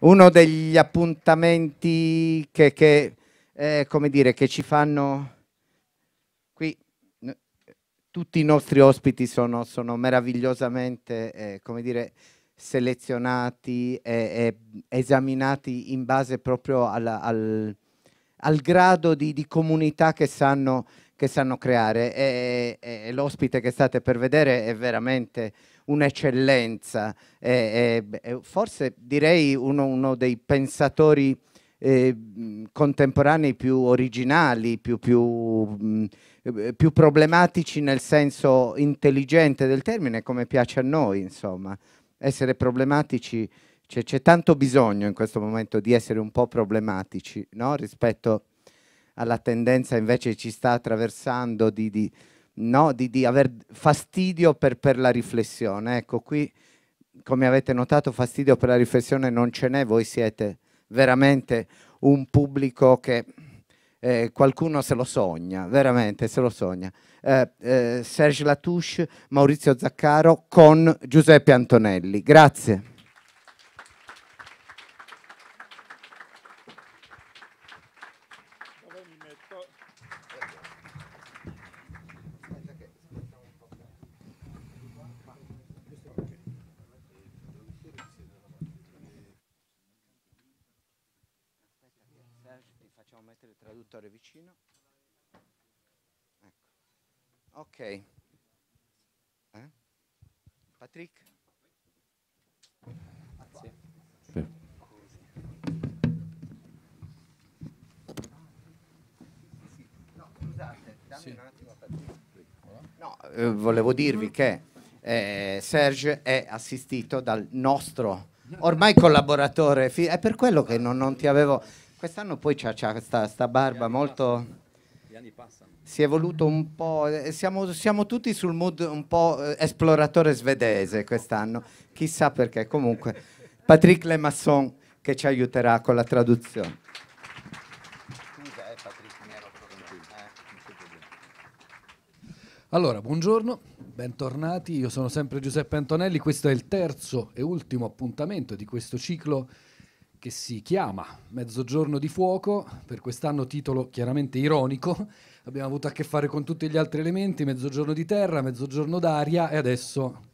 uno degli appuntamenti che, che, eh, dire, che ci fanno qui, tutti i nostri ospiti sono, sono meravigliosamente, eh, dire, selezionati e, e, esaminati in base proprio alla, al, al, grado di, di comunità che sanno, che sanno creare. E, e, e l'ospite che state per vedere è veramente un'eccellenza, eh, eh, forse direi uno, uno dei pensatori eh, contemporanei più originali, più, più, mh, più, problematici nel senso intelligente del termine, come piace a noi, insomma. Essere problematici, c'è, c'è tanto bisogno in questo momento di essere un po' problematici no? rispetto alla tendenza invece che ci sta attraversando di, di no? di, di aver fastidio per, per, la riflessione. Ecco, qui, come avete notato, fastidio per la riflessione non ce n'è, voi siete veramente un pubblico che eh, qualcuno se lo sogna, veramente se lo sogna. Eh, eh, Serge Latouche, Maurizio Zaccaro con Giuseppe Antonelli. Grazie. Ok. Eh? Patrick? Sì. No, scusate, dammi No, eh, volevo dirvi che eh, Serge è assistito dal nostro ormai collaboratore, è per quello che non, non ti avevo... Quest'anno poi c'ha, c'ha sta, sta barba molto anni passano. Si è voluto un po'. Eh, siamo, siamo tutti sul mood un po' eh, esploratore svedese quest'anno, chissà perché. Comunque, Patrick Lemasson che ci aiuterà con la traduzione. Scusa, eh, Patrick, mi ero eh, allora, buongiorno, bentornati. Io sono sempre Giuseppe Antonelli. Questo è il terzo e ultimo appuntamento di questo ciclo che si chiama Mezzogiorno di Fuoco, per quest'anno titolo chiaramente ironico, abbiamo avuto a che fare con tutti gli altri elementi, Mezzogiorno di terra, Mezzogiorno d'aria e adesso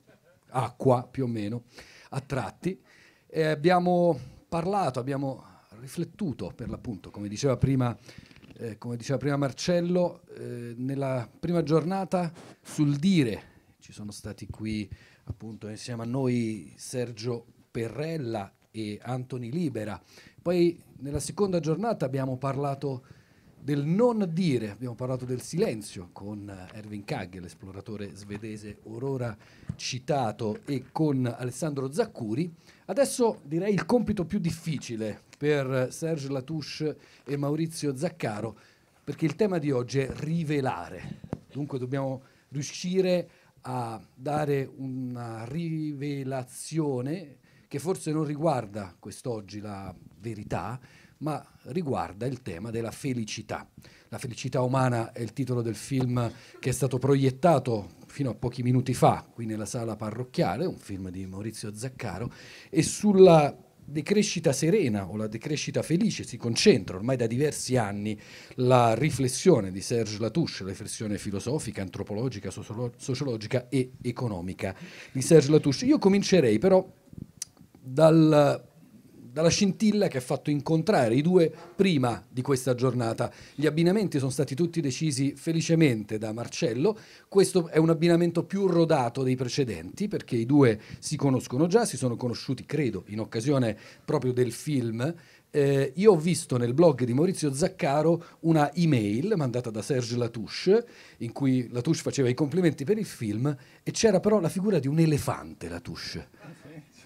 acqua più o meno a tratti. E abbiamo parlato, abbiamo riflettuto per l'appunto, come diceva prima, eh, come diceva prima Marcello, eh, nella prima giornata sul dire. Ci sono stati qui appunto insieme a noi Sergio Perrella e Anthony Libera. Poi nella seconda giornata abbiamo parlato del non dire, abbiamo parlato del silenzio con eh, Erwin Kagge, l'esploratore svedese Aurora citato, e con Alessandro Zaccuri. Adesso direi il compito più difficile per eh, Serge Latouche e Maurizio Zaccaro, perché il tema di oggi è rivelare. Dunque dobbiamo riuscire a dare una rivelazione che forse non riguarda quest'oggi la verità, ma riguarda il tema della felicità. La felicità umana è il titolo del film che è stato proiettato fino a pochi minuti fa qui nella sala parrocchiale, un film di Maurizio Zaccaro, e sulla decrescita serena o la decrescita felice si concentra ormai da diversi anni la riflessione di Serge Latouche, la riflessione filosofica, antropologica, sociologica e economica di Serge Latouche. Io comincerei però dal, dalla scintilla che ha fatto incontrare i due prima di questa giornata. Gli abbinamenti sono stati tutti decisi felicemente da Marcello, questo è un abbinamento più rodato dei precedenti perché i due si conoscono già, si sono conosciuti credo in occasione proprio del film. Eh, io ho visto nel blog di Maurizio Zaccaro una email mandata da Serge Latouche in cui Latouche faceva i complimenti per il film e c'era però la figura di un elefante Latouche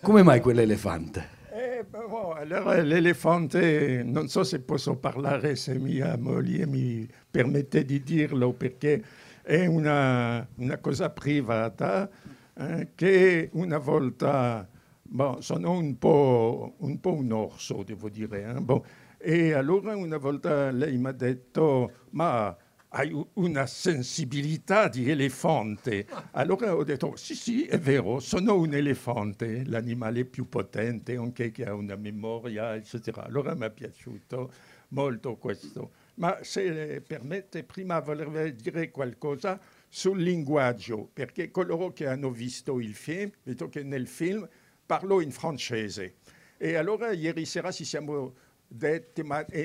come mai quell'elefante? Eh, boh, allora l'elefante, non so se posso parlare, se mia moglie mi permette di dirlo, perché è una, una cosa privata eh, che una volta, boh, sono un po', un po', un orso, devo dire, eh, boh, e allora una volta lei mi ha detto, ma hai una sensibilità di elefante. Allora ho detto, sì, sì, è vero, sono un elefante, l'animale più potente, anche che ha una memoria, eccetera. Allora mi è piaciuto molto questo. Ma se permette, prima volevo dire qualcosa sul linguaggio, perché coloro che hanno visto il film, visto che nel film parlo in francese. E allora ieri sera ci siamo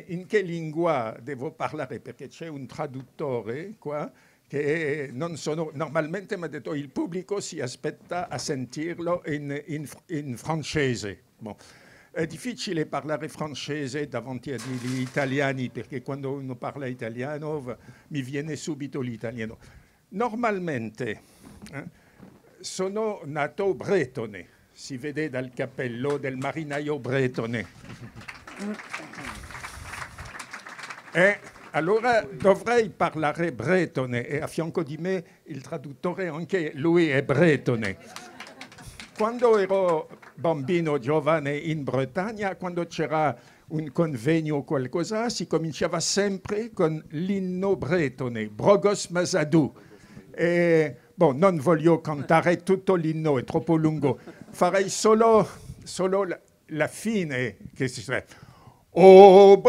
in che lingua devo parlare perché c'è un traduttore qua che non sono, normalmente mi ha detto il pubblico si aspetta a sentirlo in, in, in francese. Bon. È difficile parlare francese davanti agli italiani perché quando uno parla italiano mi viene subito l'italiano. Normalmente eh, sono nato bretone, si vede dal cappello del marinaio bretone. E eh, allora dovrei parlare bretone e a fianco di me il traduttore anche lui è bretone. Quando ero bambino giovane in Bretagna, quando c'era un convegno o qualcosa, si cominciava sempre con l'inno bretone, Brogos Masadou. E, bon, non voglio cantare tutto l'inno, è troppo lungo. Farei solo, solo la, la fine che si sarebbe. O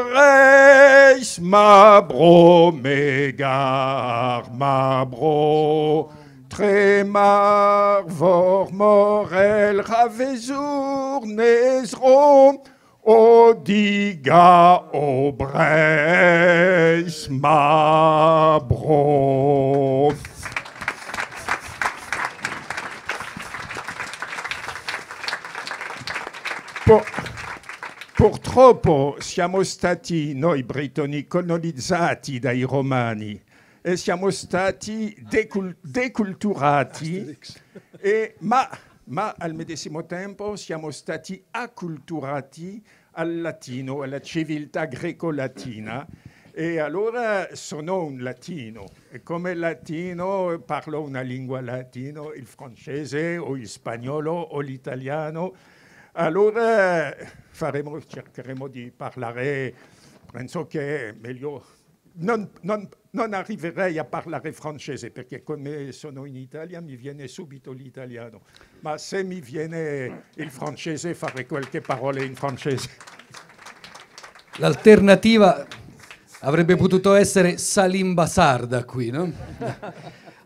ma bro, mégar, ma bro, tremar, vor, morel, ravezour, nezro, o diga, o ma bro. Purtroppo siamo stati noi bretoni colonizzati dai romani e siamo stati decul deculturati, e, ma, ma al medesimo tempo siamo stati acculturati al latino, alla civiltà greco-latina. E allora sono un latino e come latino parlo una lingua latina, il francese o il spagnolo o l'italiano allora faremo, cercheremo di parlare, penso che è meglio, non, non, non arriverei a parlare francese perché come sono in Italia mi viene subito l'italiano, ma se mi viene il francese fare qualche parola in francese. L'alternativa avrebbe potuto essere Salimba Sarda qui, no?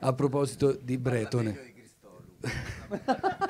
a proposito di Bretone.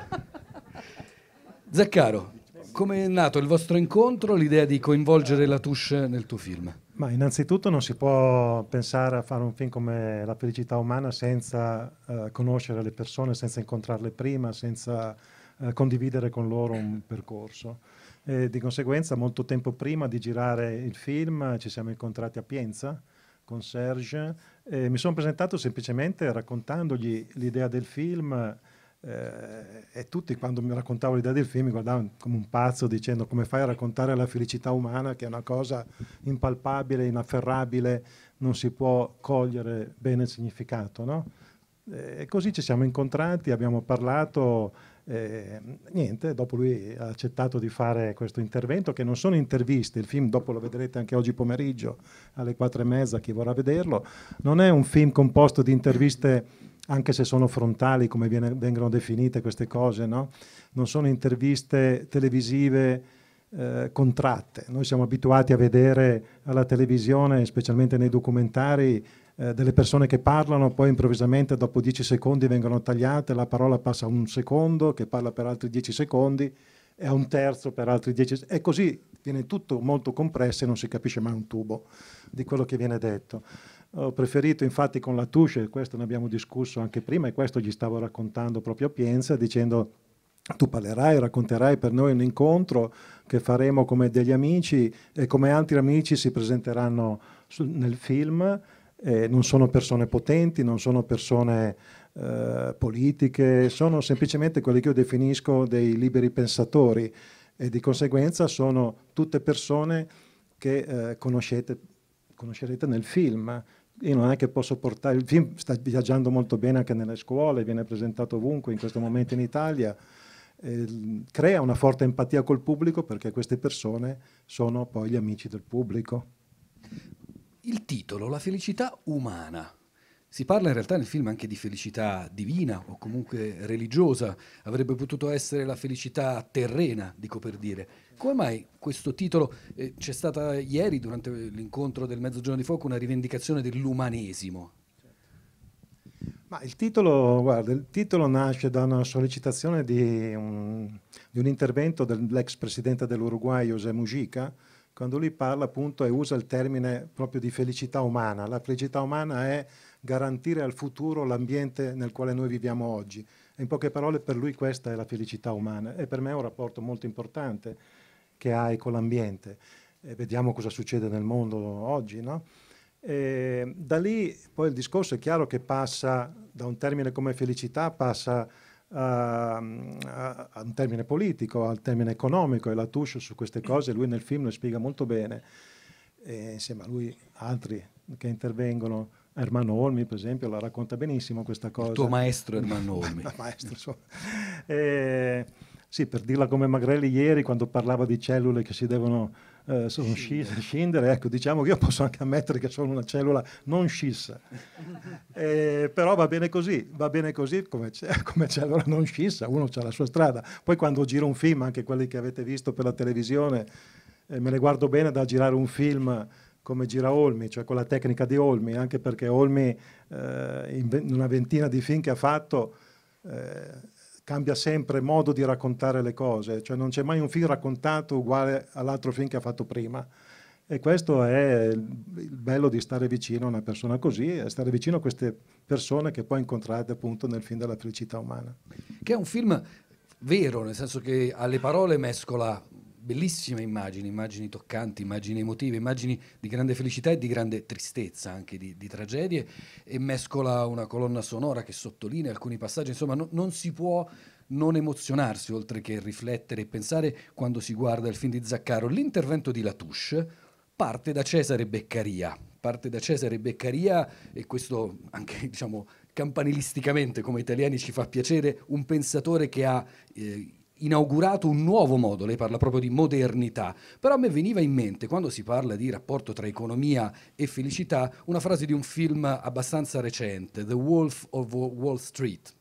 Zaccaro, come è nato il vostro incontro, l'idea di coinvolgere la Touche nel tuo film? Ma innanzitutto non si può pensare a fare un film come La felicità umana senza eh, conoscere le persone, senza incontrarle prima, senza eh, condividere con loro un percorso. E di conseguenza, molto tempo prima di girare il film, ci siamo incontrati a Pienza con Serge e mi sono presentato semplicemente raccontandogli l'idea del film eh, e tutti quando mi raccontavo l'idea del film mi guardavano come un pazzo dicendo come fai a raccontare la felicità umana che è una cosa impalpabile, inafferrabile, non si può cogliere bene il significato. No? Eh, e così ci siamo incontrati, abbiamo parlato, eh, niente, dopo lui ha accettato di fare questo intervento che non sono interviste, il film dopo lo vedrete anche oggi pomeriggio alle quattro e mezza, chi vorrà vederlo, non è un film composto di interviste anche se sono frontali, come viene, vengono definite queste cose, no? non sono interviste televisive eh, contratte. Noi siamo abituati a vedere alla televisione, specialmente nei documentari, eh, delle persone che parlano, poi improvvisamente dopo dieci secondi vengono tagliate, la parola passa a un secondo, che parla per altri dieci secondi, e a un terzo per altri dieci secondi. È così viene tutto molto compresso e non si capisce mai un tubo di quello che viene detto. Ho preferito infatti con la Tusce, questo ne abbiamo discusso anche prima e questo gli stavo raccontando proprio a Pienza dicendo tu parlerai, racconterai per noi un incontro che faremo come degli amici e come altri amici si presenteranno su, nel film. Eh, non sono persone potenti, non sono persone eh, politiche, sono semplicemente quelli che io definisco dei liberi pensatori e di conseguenza sono tutte persone che eh, conoscerete nel film. Io non è che posso portare, il film sta viaggiando molto bene anche nelle scuole, viene presentato ovunque in questo momento in Italia, eh, crea una forte empatia col pubblico perché queste persone sono poi gli amici del pubblico. Il titolo, La felicità umana, si parla in realtà nel film anche di felicità divina o comunque religiosa, avrebbe potuto essere la felicità terrena, dico per dire. Come mai questo titolo eh, c'è stata ieri durante l'incontro del Mezzogiorno di Fuoco una rivendicazione dell'umanesimo? Ma il titolo, guarda, il titolo nasce da una sollecitazione di un, di un intervento dell'ex presidente dell'Uruguay, José Mujica, quando lui parla appunto e usa il termine proprio di felicità umana. La felicità umana è garantire al futuro l'ambiente nel quale noi viviamo oggi. In poche parole, per lui questa è la felicità umana e per me è un rapporto molto importante che hai con l'ambiente. E vediamo cosa succede nel mondo oggi, no? E da lì poi il discorso è chiaro che passa da un termine come felicità, passa a, ehm, a, a un termine politico, al termine economico e la Tuscio su queste cose lui nel film lo spiega molto bene e insieme a lui altri che intervengono Ermanno Olmi, per esempio, la racconta benissimo questa cosa. Il tuo maestro Ermanno Olmi. maestro, so. eh, sì, per dirla come Magrelli ieri, quando parlava di cellule che si devono eh, scindere. scindere, ecco, diciamo che io posso anche ammettere che sono una cellula non scissa. eh, però va bene così, va bene così come, come cellula non scissa, uno ha la sua strada. Poi quando giro un film, anche quelli che avete visto per la televisione, eh, me ne guardo bene da girare un film come gira Olmi, cioè con la tecnica di Olmi, anche perché Olmi eh, in una ventina di film che ha fatto eh, cambia sempre modo di raccontare le cose, cioè non c'è mai un film raccontato uguale all'altro film che ha fatto prima. E questo è il bello di stare vicino a una persona così e stare vicino a queste persone che poi incontrate appunto nel film della felicità umana. Che è un film vero, nel senso che alle parole mescola bellissime immagini, immagini toccanti, immagini emotive, immagini di grande felicità e di grande tristezza anche di, di tragedie e mescola una colonna sonora che sottolinea alcuni passaggi, insomma no, non si può non emozionarsi oltre che riflettere e pensare quando si guarda il film di Zaccaro. L'intervento di Latouche parte da Cesare Beccaria, parte da Cesare Beccaria e questo anche diciamo campanilisticamente come italiani ci fa piacere, un pensatore che ha... Eh, inaugurato un nuovo modo, lei parla proprio di modernità, però a me veniva in mente, quando si parla di rapporto tra economia e felicità, una frase di un film abbastanza recente, The Wolf of Wall Street.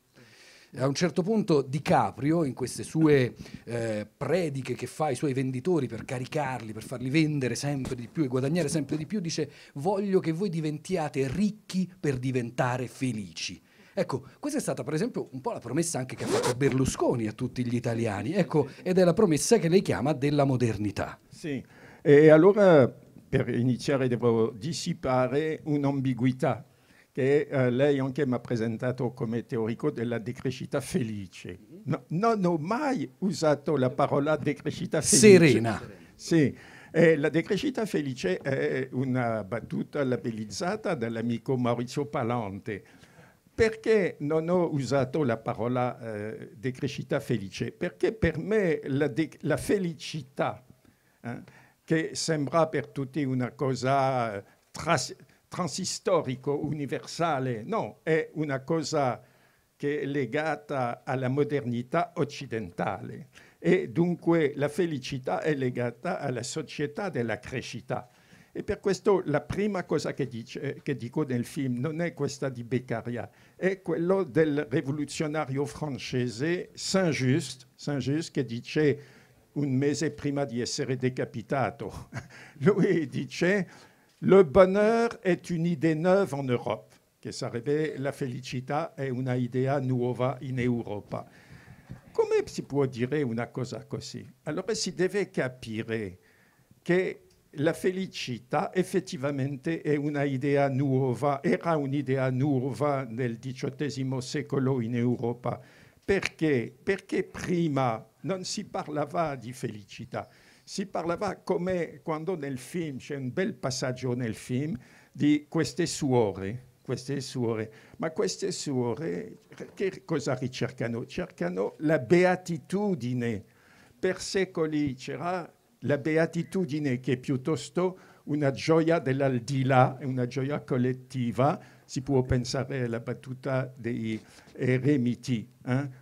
A un certo punto Di Caprio, in queste sue eh, prediche che fa ai suoi venditori per caricarli, per farli vendere sempre di più e guadagnare sempre di più, dice voglio che voi diventiate ricchi per diventare felici. Ecco, questa è stata per esempio un po' la promessa anche che ha fatto Berlusconi a tutti gli italiani, ecco, ed è la promessa che lei chiama della modernità. Sì, e allora per iniziare devo dissipare un'ambiguità che eh, lei anche mi ha presentato come teorico della decrescita felice. No, non ho mai usato la parola decrescita felice. Serena. Sì. Eh, la decrescita felice è una battuta labellizzata dall'amico Maurizio Palante, perché non ho usato la parola eh, decrescita felice? Perché per me la, la felicità, eh, che sembra per tutti una cosa eh, tras- transistorico, universale, no, è una cosa che è legata alla modernità occidentale e dunque la felicità è legata alla società della crescita e per questo la prima cosa che, dice, che, dico nel film non è questa di Beccaria, è quella del rivoluzionario francese Saint-Just, Saint-Just che dice un mese prima di essere decapitato, lui dice «Le bonheur est une idée neuve en Europe», che sarebbe «La felicità è una idea nuova in Europa». Come si può dire una cosa così? Allora si deve capire che la felicità effettivamente è una idea nuova, era un'idea nuova nel XVIII secolo in Europa. Perché? Perché prima non si parlava di felicità, si parlava come quando nel film, c'è un bel passaggio nel film, di queste suore, queste suore. Ma queste suore che cosa ricercano? Cercano la beatitudine. Per secoli c'era la beatitudine che è piuttosto una gioia dell'aldilà, una gioia collettiva, si può pensare alla battuta dei eremiti. Eh?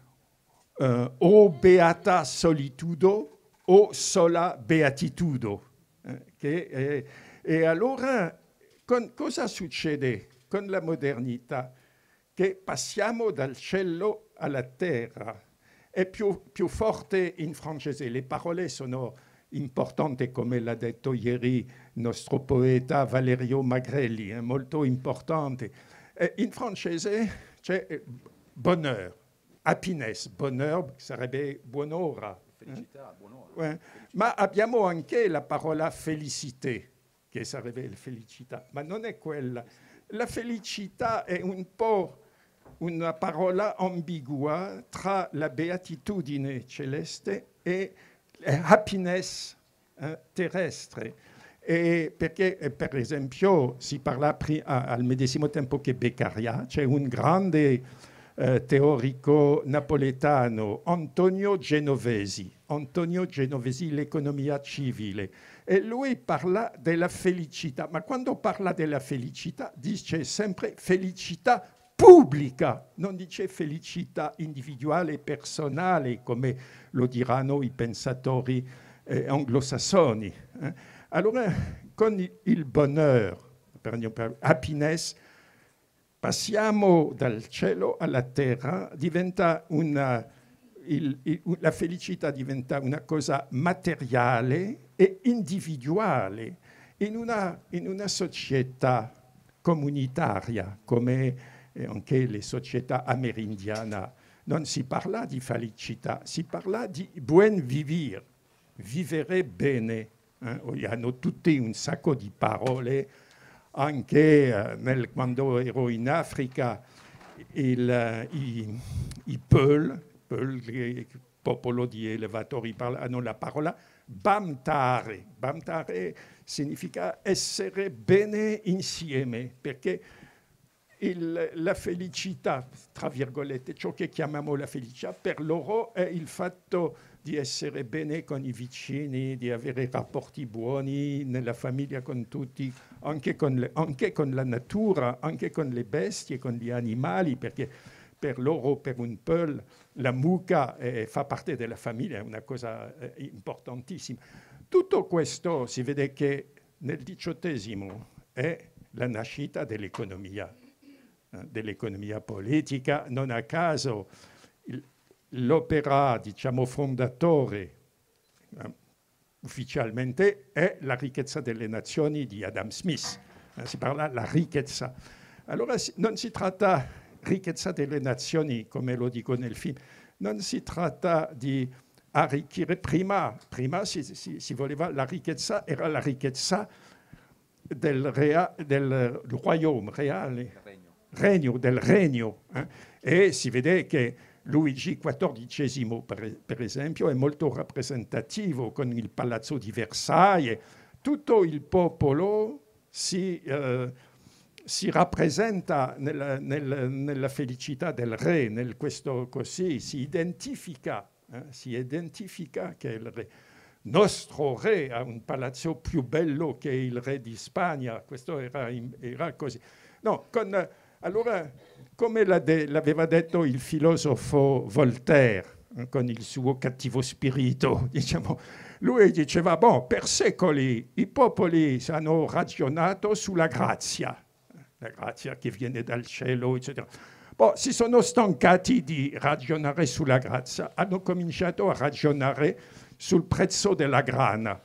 Uh, o beata solitudo o sola beatitudo. Eh? Che, eh, e allora con, cosa succede con la modernità? Che passiamo dal cielo alla terra. È più, più forte in francese, le parole sono importante, come l'ha detto ieri il nostro poeta Valerio Magrelli, è molto importante. Eh, in francese c'è eh, bonheur, happiness, bonheur sarebbe buon'ora. Felicità, buon'ora. Eh? Ma abbiamo anche la parola felicité, che sarebbe felicità, ma non è quella. La felicità è un po' una parola ambigua tra la beatitudine celeste e eh, happiness eh, terrestre. E perché eh, per esempio si parla al medesimo tempo che Beccaria, c'è un grande eh, teorico napoletano, Antonio Genovesi, Antonio Genovesi, l'economia civile, e lui parla della felicità, ma quando parla della felicità dice sempre felicità pubblica, non dice felicità individuale e personale come lo diranno i pensatori eh, anglosassoni. Eh? Allora con il bonheur, per il happiness, passiamo dal cielo alla terra, una, il, il, la felicità diventa una cosa materiale e individuale in una, in una società comunitaria come e anche le società amerindiane. Non si parla di felicità, si parla di buon vivere, vivere bene. Eh? Hanno tutti un sacco di parole, anche eh, nel, quando ero in Africa, il, eh, i, i Peul, il popolo di elevatori, hanno la parola bamtare. Bamtare significa essere bene insieme, perché il, la felicità, tra virgolette, ciò che chiamiamo la felicità, per loro è il fatto di essere bene con i vicini, di avere rapporti buoni nella famiglia con tutti, anche con, le, anche con la natura, anche con le bestie, con gli animali, perché per loro, per un Peul, la mucca eh, fa parte della famiglia, è una cosa eh, importantissima. Tutto questo si vede che nel XVIII è la nascita dell'economia eh, dell'economia politica. Non a caso l'opera, diciamo, fondatore eh, ufficialmente è La ricchezza delle nazioni di Adam Smith. Eh, si parla della ricchezza. Allora non si tratta ricchezza delle nazioni, come lo dico nel film, non si tratta di arricchire prima, prima si, si, si voleva la ricchezza, era la ricchezza del, rea, del royaume reale regno, del regno. Eh? E si vede che Luigi XIV, per, esempio, è molto rappresentativo con il Palazzo di Versailles. Tutto il popolo si, eh, si rappresenta nella, nella, nella, felicità del re, nel questo così, si identifica, eh, si identifica che il re nostro re ha un palazzo più bello che il re di Spagna, questo era, era così. No, con, allora, come l'aveva detto il filosofo Voltaire, eh, con il suo cattivo spirito, diciamo, lui diceva, boh, per secoli i popoli hanno ragionato sulla grazia, la grazia che viene dal cielo, eccetera. Boh, si sono stancati di ragionare sulla grazia, hanno cominciato a ragionare sul prezzo della grana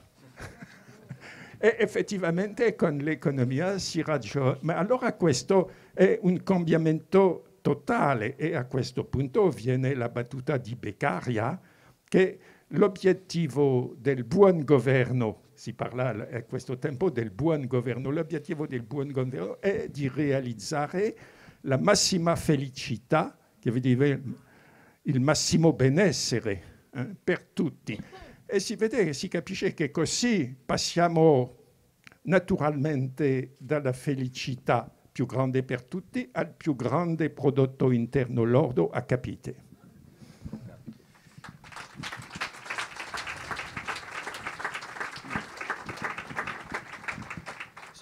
e effettivamente con l'economia si ragiona. Ma allora questo è un cambiamento totale e a questo punto viene la battuta di Beccaria che l'obiettivo del buon governo, si parla a questo tempo del buon governo, l'obiettivo del buon governo è di realizzare la massima felicità, che vuol dire il massimo benessere eh, per tutti e si vede che si capisce che così passiamo naturalmente dalla felicità più grande per tutti al più grande prodotto interno lordo a capite.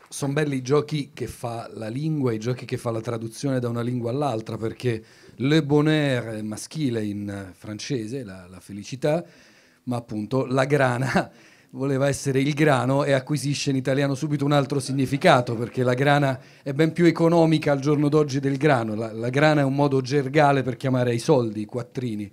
sono belli i giochi che fa la lingua, i giochi che fa la traduzione da una lingua all'altra, perché le bonheur maschile in francese, la, la felicità, ma appunto la grana voleva essere il grano e acquisisce in italiano subito un altro significato perché la grana è ben più economica al giorno d'oggi del grano, la, la grana è un modo gergale per chiamare i soldi, i quattrini,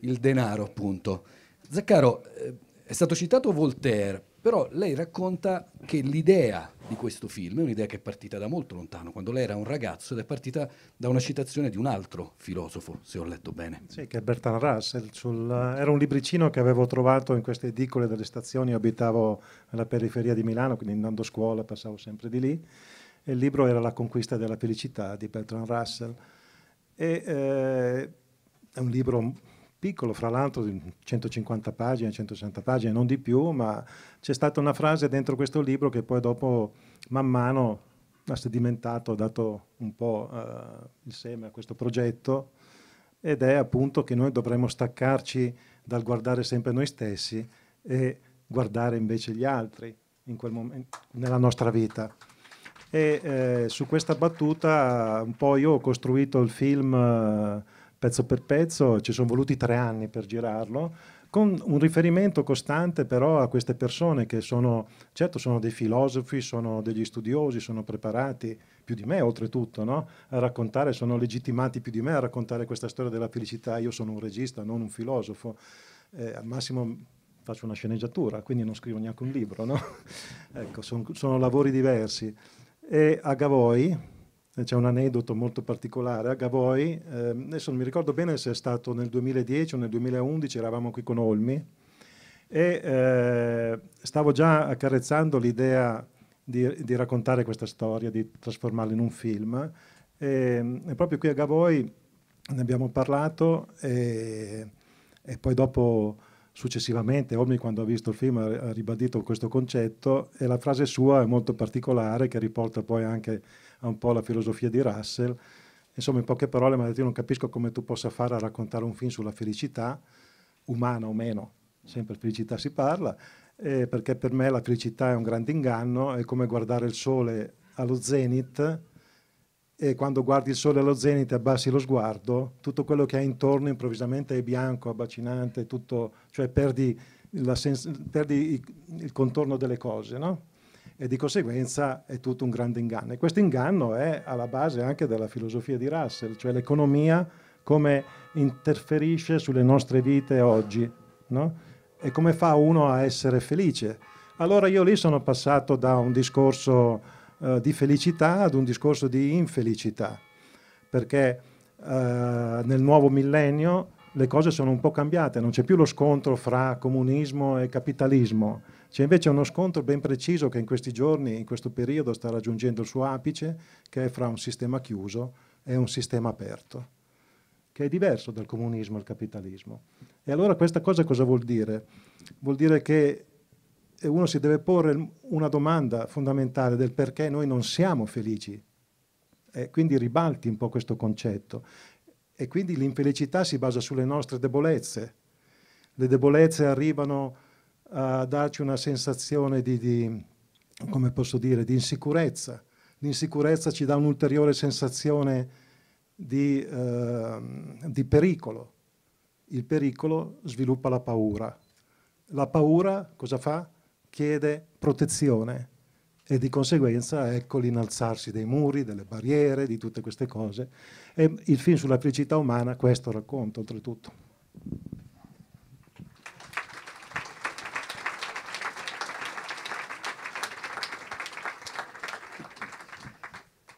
il denaro appunto. Zaccaro, eh, è stato citato Voltaire, però lei racconta che l'idea di questo film è un'idea che è partita da molto lontano, quando lei era un ragazzo ed è partita da una citazione di un altro filosofo, se ho letto bene. Sì, che è Bertrand Russell. Sul, era un libricino che avevo trovato in queste edicole delle stazioni, Io abitavo alla periferia di Milano, quindi andando a scuola passavo sempre di lì. E il libro era La conquista della felicità di Bertrand Russell. E, eh, è un libro piccolo, fra l'altro, di 150 pagine, 160 pagine, non di più, ma c'è stata una frase dentro questo libro che poi dopo, man mano, ha sedimentato, ha dato un po' eh, il seme a questo progetto, ed è appunto che noi dovremmo staccarci dal guardare sempre noi stessi e guardare invece gli altri in quel momento, nella nostra vita. E eh, su questa battuta un po' io ho costruito il film... Eh, pezzo per pezzo, ci sono voluti tre anni per girarlo, con un riferimento costante però a queste persone che sono, certo sono dei filosofi, sono degli studiosi, sono preparati più di me oltretutto no? a raccontare, sono legittimati più di me a raccontare questa storia della felicità, io sono un regista, non un filosofo, eh, al massimo faccio una sceneggiatura, quindi non scrivo neanche un libro, no? ecco, son, sono lavori diversi. E a Gavoi, eh, c'è un aneddoto molto particolare a Gavoi, eh, adesso non mi ricordo bene se è stato nel 2010 o nel 2011, eravamo qui con Olmi e eh, stavo già accarezzando l'idea di, di, raccontare questa storia, di trasformarla in un film e, mm, e proprio qui a Gavoi ne abbiamo parlato e, e poi dopo Successivamente Olmi quando ha visto il film ha ribadito questo concetto e la frase sua è molto particolare che riporta poi anche a un po' la filosofia di Russell. Insomma, in poche parole mi ha detto io non capisco come tu possa fare a raccontare un film sulla felicità, umana o meno, sempre felicità si parla, eh, perché per me la felicità è un grande inganno, è come guardare il sole allo zenith e quando guardi il sole allo zenit e abbassi lo sguardo, tutto quello che hai intorno improvvisamente è bianco, abbacinante, tutto, cioè perdi, perdi il contorno delle cose, no? E di conseguenza è tutto un grande inganno. E questo inganno è alla base anche della filosofia di Russell, cioè l'economia come interferisce sulle nostre vite oggi, no? E come fa uno a essere felice. Allora io lì sono passato da un discorso eh, di felicità ad un discorso di infelicità, perché eh, nel nuovo millennio le cose sono un po' cambiate, non c'è più lo scontro fra comunismo e capitalismo, c'è invece uno scontro ben preciso che in questi giorni, in questo periodo, sta raggiungendo il suo apice, che è fra un sistema chiuso e un sistema aperto, che è diverso dal comunismo e il capitalismo. E allora questa cosa cosa vuol dire? Vuol dire che uno si deve porre una domanda fondamentale del perché noi non siamo felici. E quindi ribalti un po' questo concetto. E quindi l'infelicità si basa sulle nostre debolezze. Le debolezze arrivano a darci una sensazione di, di come posso dire, di insicurezza. L'insicurezza ci dà un'ulteriore sensazione di, eh, di pericolo. Il pericolo sviluppa la paura. La paura cosa fa? chiede protezione e di conseguenza ecco l'inalzarsi dei muri, delle barriere, di tutte queste cose. E il film sulla felicità umana questo racconta oltretutto.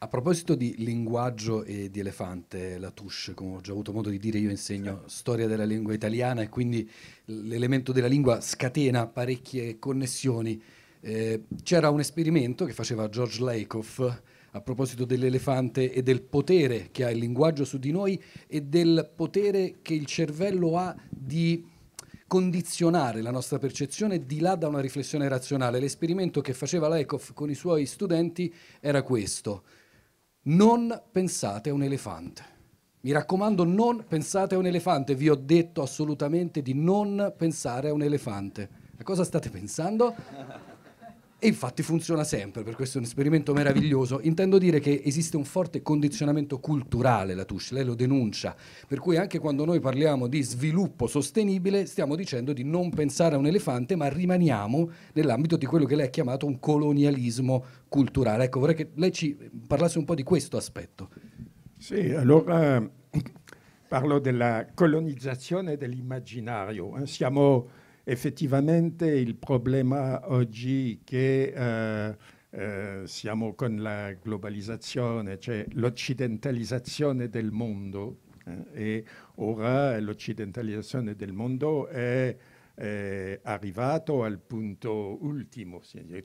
A proposito di linguaggio e di elefante, la touche, come ho già avuto modo di dire, io insegno storia della lingua italiana e quindi l'elemento della lingua scatena parecchie connessioni. Eh, c'era un esperimento che faceva George Lakoff a proposito dell'elefante e del potere che ha il linguaggio su di noi e del potere che il cervello ha di condizionare la nostra percezione di là da una riflessione razionale. L'esperimento che faceva Lakoff con i suoi studenti era questo non pensate a un elefante. Mi raccomando, non pensate a un elefante. Vi ho detto assolutamente di non pensare a un elefante. A cosa state pensando? E infatti funziona sempre, per questo è un esperimento meraviglioso. Intendo dire che esiste un forte condizionamento culturale, la Tush, lei lo denuncia, per cui anche quando noi parliamo di sviluppo sostenibile stiamo dicendo di non pensare a un elefante, ma rimaniamo nell'ambito di quello che lei ha chiamato un colonialismo culturale. Ecco, vorrei che lei ci parlasse un po' di questo aspetto. Sì, allora eh, parlo della colonizzazione dell'immaginario. Siamo Effettivamente il problema oggi che eh, eh, siamo con la globalizzazione, cioè l'occidentalizzazione del mondo eh, e ora l'occidentalizzazione del mondo è eh, arrivato al punto ultimo,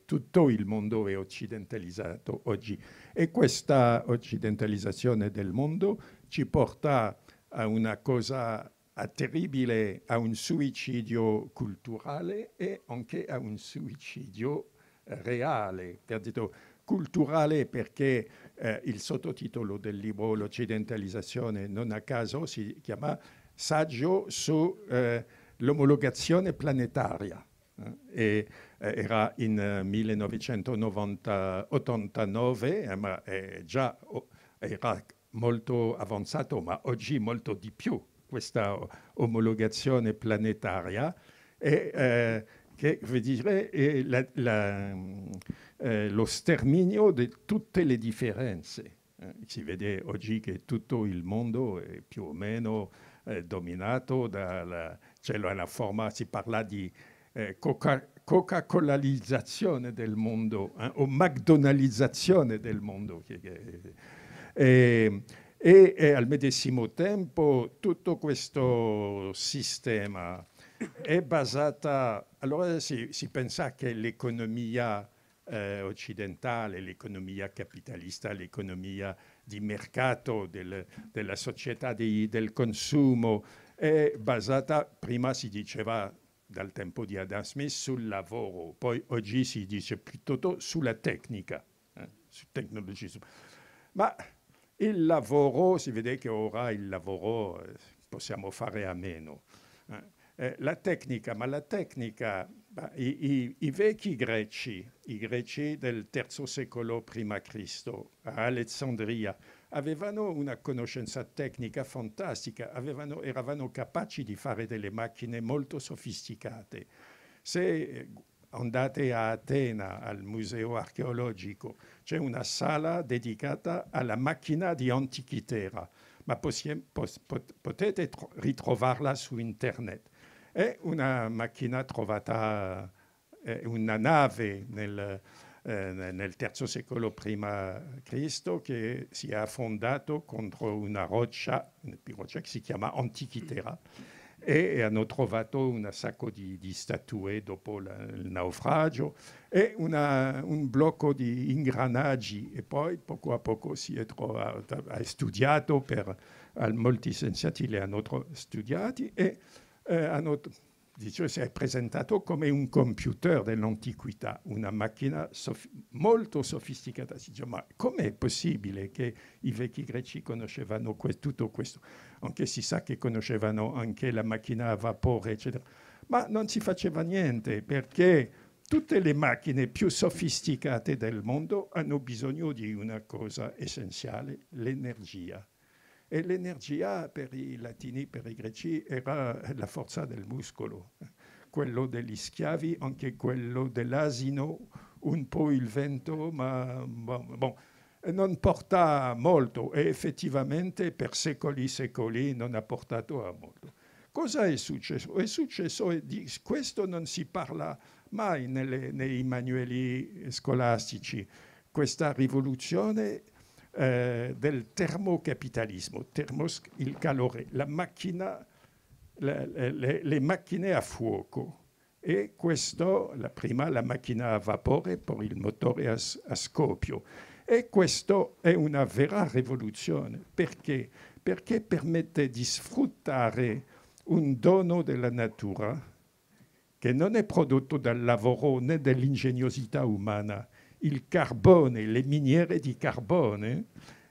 tutto il mondo è occidentalizzato oggi e questa occidentalizzazione del mondo ci porta a una cosa atterribile a un suicidio culturale e anche a un suicidio eh, reale. Detto, culturale perché eh, il sottotitolo del libro L'occidentalizzazione non a caso si chiama Saggio sull'omologazione eh, planetaria. Eh, eh, era in 1989, eh, ma già era molto avanzato, ma oggi molto di più questa omologazione planetaria e eh, che dire, è la, la, eh, lo sterminio di tutte le differenze. Eh, si vede oggi che tutto il mondo è più o meno eh, dominato dalla... cioè la forma, si parla di eh, coca, Coca-Colalizzazione del mondo eh, o McDonaldizzazione del mondo. E, e, e eh, al medesimo tempo tutto questo sistema è basato, allora si, si pensa che l'economia eh, occidentale, l'economia capitalista, l'economia di mercato, del, della società di, del consumo, è basata, prima si diceva dal tempo di Adam Smith, sul lavoro, poi oggi si dice piuttosto sulla tecnica, eh, su tecnologismo. Ma il lavoro, si vede che ora il lavoro eh, possiamo fare a meno. Eh. eh, la tecnica, ma la tecnica, i, i, i, vecchi greci, i greci del terzo secolo prima Cristo, a Alessandria, avevano una conoscenza tecnica fantastica, avevano, erano capaci di fare delle macchine molto sofisticate. Se eh, andate a Atena al museo archeologico, c'è una sala dedicata alla macchina di Antichitera, ma potete ritrovarla su internet. È una macchina trovata, eh, una nave nel, eh, nel terzo secolo prima Cristo che si è affondato contro una roccia, una roccia che si chiama Antichitera e hanno trovato un sacco di, di statue dopo la, il naufragio e una, un blocco di ingranaggi e poi poco a poco si è trovato, ha studiato per, molti scienziati li hanno studiati e eh, hanno Dice, si è presentato come un computer dell'antichità, una macchina sof molto sofisticata. Si dice, ma com'è possibile che i vecchi greci conoscevano que tutto questo? Anche si sa che conoscevano anche la macchina a vapore, eccetera. Ma non si faceva niente perché tutte le macchine più sofisticate del mondo hanno bisogno di una cosa essenziale, l'energia. E l'energia per i latini, per i greci, era la forza del muscolo, quello degli schiavi, anche quello dell'asino, un po' il vento, ma bon, bon, non porta molto e effettivamente per secoli e secoli non ha portato a molto. Cosa è successo? È successo, di questo non si parla mai nelle, nei manuali scolastici, questa rivoluzione eh, del termocapitalismo, termos, il calore, la macchina, la, le, le, macchine a fuoco. E questo, la prima la macchina a vapore, per il motore a, a scoppio. E questo è una vera rivoluzione. Perché? Perché permette di sfruttare un dono della natura che non è prodotto dal lavoro né dall'ingegnosità umana, il carbone, le miniere di carbone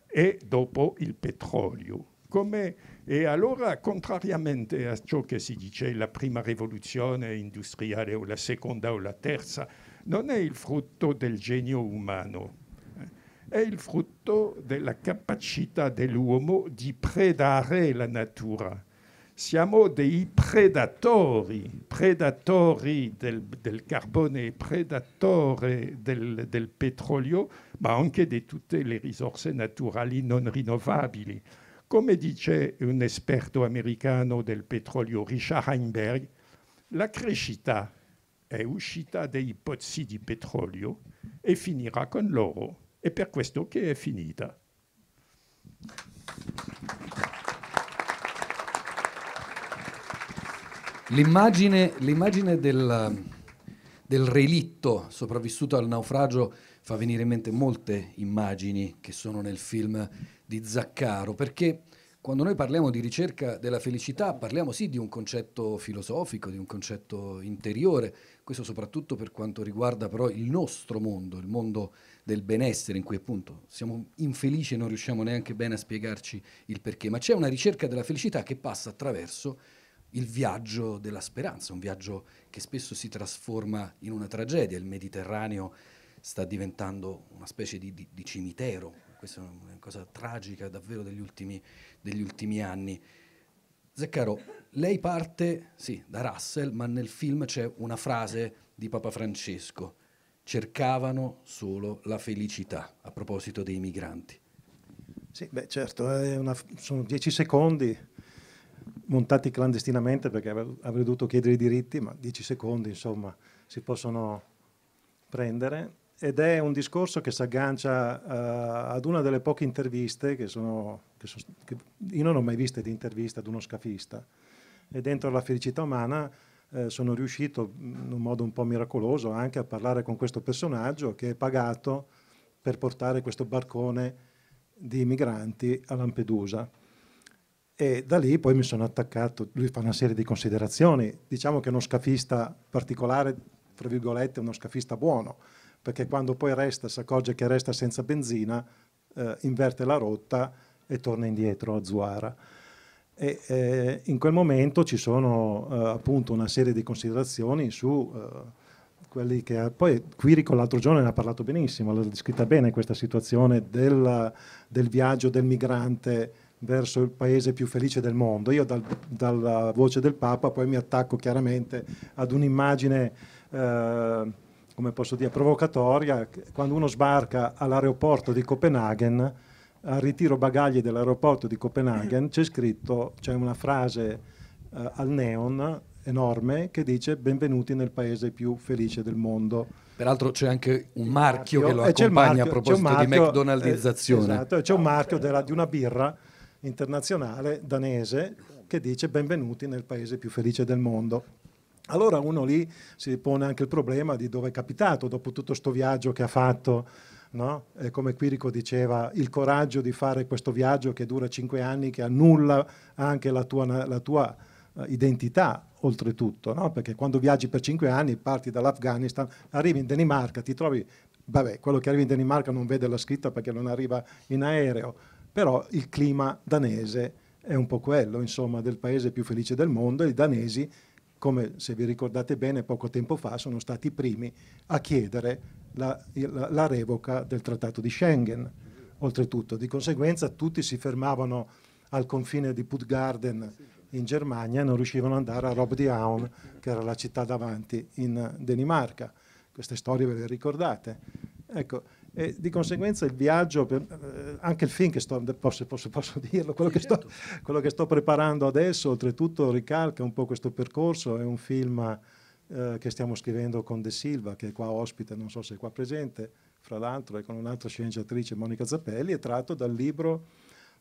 e dopo il petrolio. Come, e allora, contrariamente a ciò che si dice la prima rivoluzione industriale o la seconda o la terza, non è il frutto del genio umano, eh, è il frutto della capacità dell'uomo di predare la natura siamo dei predatori, predatori del, del carbone, predatori del, del, petrolio, ma anche di tutte le risorse naturali non rinnovabili. Come dice un esperto americano del petrolio, Richard Heinberg, la crescita è uscita dai pozzi di petrolio e finirà con loro. È per questo che è finita. L'immagine, l'immagine del, del, relitto sopravvissuto al naufragio fa venire in mente molte immagini che sono nel film di Zaccaro, perché quando noi parliamo di ricerca della felicità parliamo sì di un concetto filosofico, di un concetto interiore, questo soprattutto per quanto riguarda però il nostro mondo, il mondo del benessere in cui appunto siamo infelici e non riusciamo neanche bene a spiegarci il perché, ma c'è una ricerca della felicità che passa attraverso il viaggio della speranza, un viaggio che spesso si trasforma in una tragedia. Il Mediterraneo sta diventando una specie di, di, di cimitero, questa è una cosa tragica davvero degli ultimi, degli ultimi anni. Zeccaro, lei parte sì, da Russell, ma nel film c'è una frase di Papa Francesco, cercavano solo la felicità, a proposito dei migranti. Sì, beh certo, una, sono dieci secondi montati clandestinamente perché avrei dovuto chiedere i diritti, ma 10 secondi insomma si possono prendere. Ed è un discorso che si aggancia uh, eh, ad una delle poche interviste che sono, che sono che io non ho mai visto di interviste ad uno scafista. E dentro la felicità umana eh, sono riuscito in un modo un po' miracoloso anche a parlare con questo personaggio che è pagato per portare questo barcone di migranti a Lampedusa e da lì poi mi sono attaccato, lui fa una serie di considerazioni, diciamo che è uno scafista particolare, tra virgolette, uno scafista buono, perché quando poi resta, si accorge che resta senza benzina, eh, inverte la rotta e torna indietro a Zuara. E, eh, in quel momento ci sono eh, appunto una serie di considerazioni su eh, quelli che ha, poi Quirico l'altro giorno ne ha parlato benissimo, l'ha descritta bene questa situazione del, del viaggio del migrante verso il paese più felice del mondo. Io dal, dalla voce del Papa poi mi attacco chiaramente ad un'immagine, eh, come posso dire, provocatoria. Quando uno sbarca all'aeroporto di Copenaghen, al ritiro bagagli dell'aeroporto di Copenaghen, c'è scritto, c'è una frase eh, al neon enorme che dice benvenuti nel paese più felice del mondo. Peraltro c'è anche un marchio, marchio che lo accompagna marchio, a proposito marchio, di eh, McDonaldizzazione. Eh, esatto, c'è un marchio della, di una birra internazionale danese che dice benvenuti nel paese più felice del mondo. Allora uno lì si pone anche il problema di dove è capitato dopo tutto questo viaggio che ha fatto, no? come Quirico diceva, il coraggio di fare questo viaggio che dura cinque anni, che annulla anche la tua, la tua eh, identità oltretutto, no? perché quando viaggi per cinque anni parti dall'Afghanistan, arrivi in Danimarca, ti trovi, vabbè, quello che arriva in Danimarca non vede la scritta perché non arriva in aereo, però il clima danese è un po' quello, insomma, del paese più felice del mondo, i danesi, come se vi ricordate bene, poco tempo fa sono stati i primi a chiedere la, la, la revoca del trattato di Schengen, oltretutto. Di conseguenza tutti si fermavano al confine di Puttgarden in Germania e non riuscivano ad andare a Robdiaun, che era la città davanti in Danimarca. Queste storie ve le ricordate? Ecco, e di conseguenza il viaggio, per, eh, anche il film che sto, posso, posso, posso dirlo, quello, sì, che certo. sto, quello, che sto, preparando adesso, oltretutto ricalca un po' questo percorso, è un film eh, che stiamo scrivendo con De Silva, che è qua ospite, non so se è qua presente, fra l'altro è con un'altra sceneggiatrice, Monica Zappelli, è tratto dal libro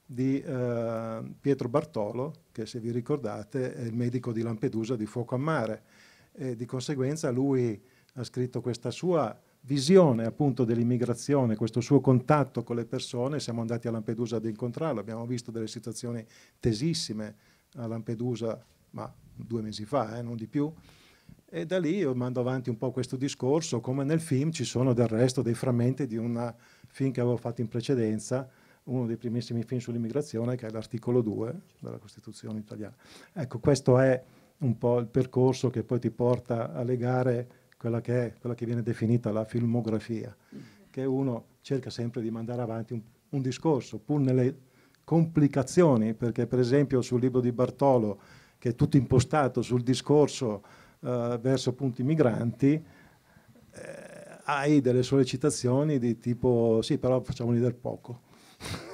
di eh, Pietro Bartolo, che se vi ricordate è il medico di Lampedusa di Fuoco a Mare. E di conseguenza lui ha scritto questa sua visione appunto dell'immigrazione, questo suo contatto con le persone, siamo andati a Lampedusa ad incontrarlo, abbiamo visto delle situazioni tesissime a Lampedusa, ma due mesi fa, eh, non di più, e da lì io mando avanti un po' questo discorso, come nel film ci sono del resto dei frammenti di un film che avevo fatto in precedenza, uno dei primissimi film sull'immigrazione, che è l'articolo 2 della Costituzione italiana. Ecco, questo è un po' il percorso che poi ti porta a legare quella che, è, quella che viene definita la filmografia, che uno cerca sempre di mandare avanti un, un discorso, pur nelle complicazioni, perché per esempio sul libro di Bartolo, che è tutto impostato sul discorso eh, verso appunto i migranti, eh, hai delle sollecitazioni di tipo sì, però facciamoli del poco.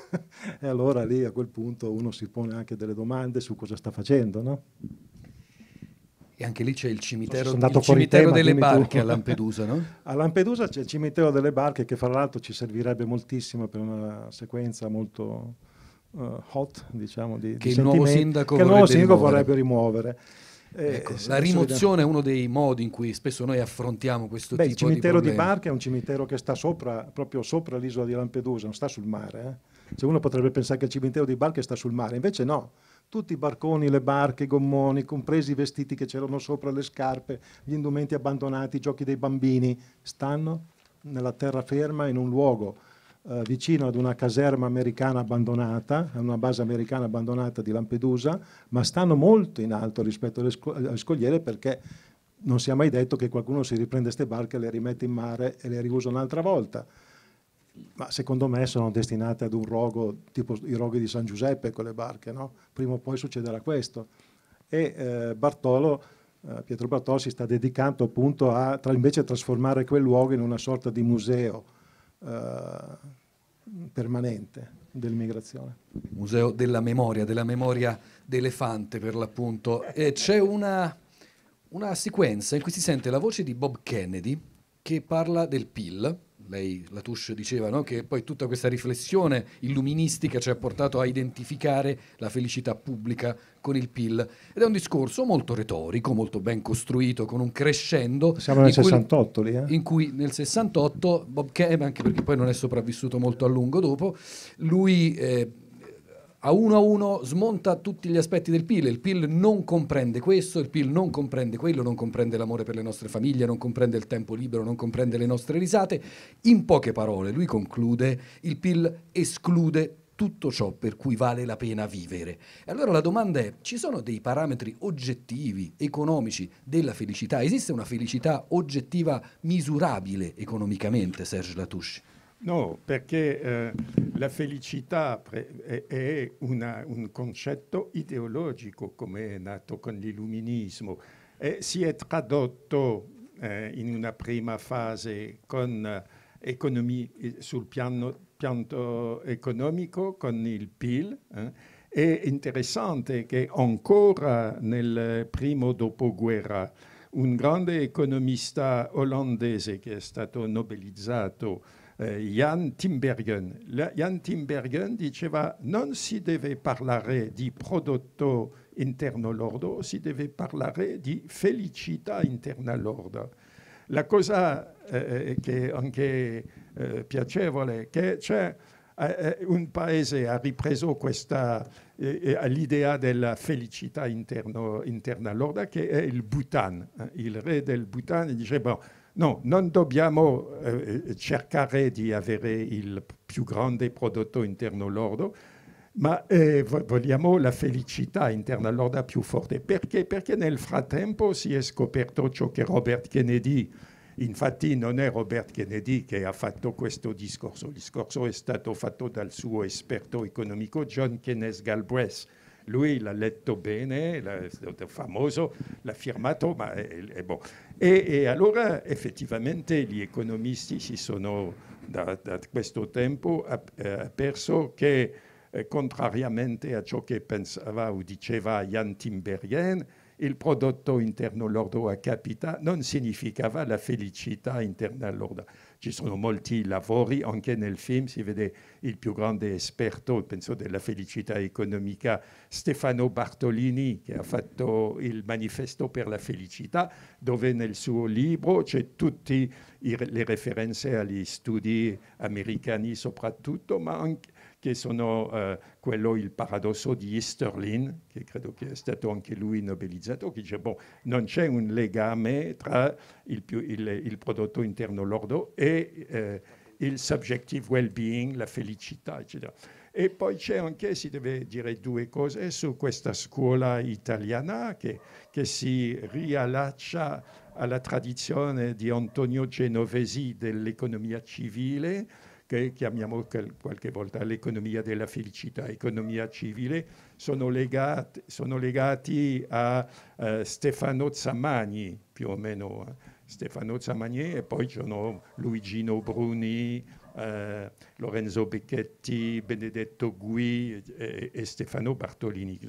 e allora lì a quel punto uno si pone anche delle domande su cosa sta facendo, no? E anche lì c'è il cimitero, il cimitero tema, delle barche tu. a Lampedusa, no? a Lampedusa c'è il cimitero delle barche che fra l'altro ci servirebbe moltissimo per una sequenza molto uh, hot, diciamo, di, che, di il nuovo sindaco che il nuovo sindaco vorrebbe rimuovere. Eh, ecco, la rimozione è uno dei modi in cui spesso noi affrontiamo questo Beh, tipo di problemi. Il cimitero di, di Barca è un cimitero che sta sopra, proprio sopra l'isola di Lampedusa, non sta sul mare. Eh? Cioè uno potrebbe pensare che il cimitero di Barca sta sul mare, invece no tutti i barconi, le barche, i gommoni, compresi i vestiti che c'erano sopra le scarpe, gli indumenti abbandonati, i giochi dei bambini, stanno nella terraferma in un luogo eh, vicino ad una caserma americana abbandonata, a una base americana abbandonata di Lampedusa, ma stanno molto in alto rispetto alle, sco- alle scogliere perché non si è mai detto che qualcuno si riprende queste barche, le rimette in mare e le riusa un'altra volta ma secondo me sono destinate ad un rogo, tipo i roghi di San Giuseppe, con le barche, no? prima o poi succederà questo. E eh, Bartolo, eh, Pietro Bartolo si sta dedicando appunto a tra, invece trasformare quel luogo in una sorta di museo eh, permanente dell'immigrazione. Museo della memoria, della memoria d'elefante per l'appunto. E c'è una, una sequenza in cui si sente la voce di Bob Kennedy che parla del PIL lei Latouche diceva no? che poi tutta questa riflessione illuministica ci ha portato a identificare la felicità pubblica con il PIL ed è un discorso molto retorico, molto ben costruito, con un crescendo. Siamo nel cui, 68 lì. Eh? In cui nel 68 Bob Keb, anche perché poi non è sopravvissuto molto a lungo dopo, lui... Eh, a uno a uno smonta tutti gli aspetti del PIL. Il PIL non comprende questo, il PIL non comprende quello, non comprende l'amore per le nostre famiglie, non comprende il tempo libero, non comprende le nostre risate. In poche parole, lui conclude, il PIL esclude tutto ciò per cui vale la pena vivere. E allora la domanda è, ci sono dei parametri oggettivi, economici, della felicità? Esiste una felicità oggettiva misurabile economicamente, Serge Latouche? No, perché eh, la felicità pre- è una, un concetto ideologico come è nato con l'illuminismo e si è tradotto eh, in una prima fase con, eh, economia, eh, sul piano, piano, economico, con il PIL. Eh, è interessante che ancora nel primo dopoguerra un grande economista olandese che è stato nobelizzato eh, Jan Timbergen. La, Jan Timbergen diceva non si deve parlare di prodotto interno lordo, si deve parlare di felicità interna lorda. La cosa eh, eh che anche eh, piacevole che c'è eh, eh un paese ha ripreso questa eh, l'idea della felicità interno, interna lorda che è il Bhutan. Il re del Bhutan dice bon, No, non dobbiamo eh, eh, cercare di avere il più grande prodotto interno lordo, ma eh, vogliamo la felicità interna lorda più forte. Perché? Perché nel frattempo si è scoperto ciò che Robert Kennedy Infatti non è Robert Kennedy che ha fatto questo discorso, il discorso è stato fatto dal suo esperto economico John Kenneth Galbraith, lui l'ha letto bene, è stato famoso, l'ha firmato, ma è, è boh. E, e, allora effettivamente gli economisti si sono da, da questo tempo eh, perso che, eh, contrariamente a ciò che pensava o diceva Jan Timbergen, il prodotto interno lordo a capita non significava la felicità interna lorda. Ci sono molti lavori, anche nel film si vede il più grande esperto, penso, della felicità economica, Stefano Bartolini, che ha fatto il manifesto per la felicità, dove nel suo libro c'è tutte le referenze agli studi americani soprattutto, ma anche che sono eh, quello il paradosso di Easterlin, che credo che è stato anche lui nobelizzato, che dice boh, non c'è un legame tra il, più, il, il prodotto interno lordo e eh, il subjective well-being, la felicità, eccetera. E poi c'è anche, si deve dire due cose, su questa scuola italiana che, che si riallaccia alla tradizione di Antonio Genovesi dell'economia civile, che chiamiamo qualche volta l'economia della felicità, economia civile, sono, legati, sono legati a uh, Stefano Zamagni, più o meno eh. Stefano Zamagni, e poi sono Luigino Bruni, uh, Lorenzo Becchetti, Benedetto Gui e, e Stefano Bartolini.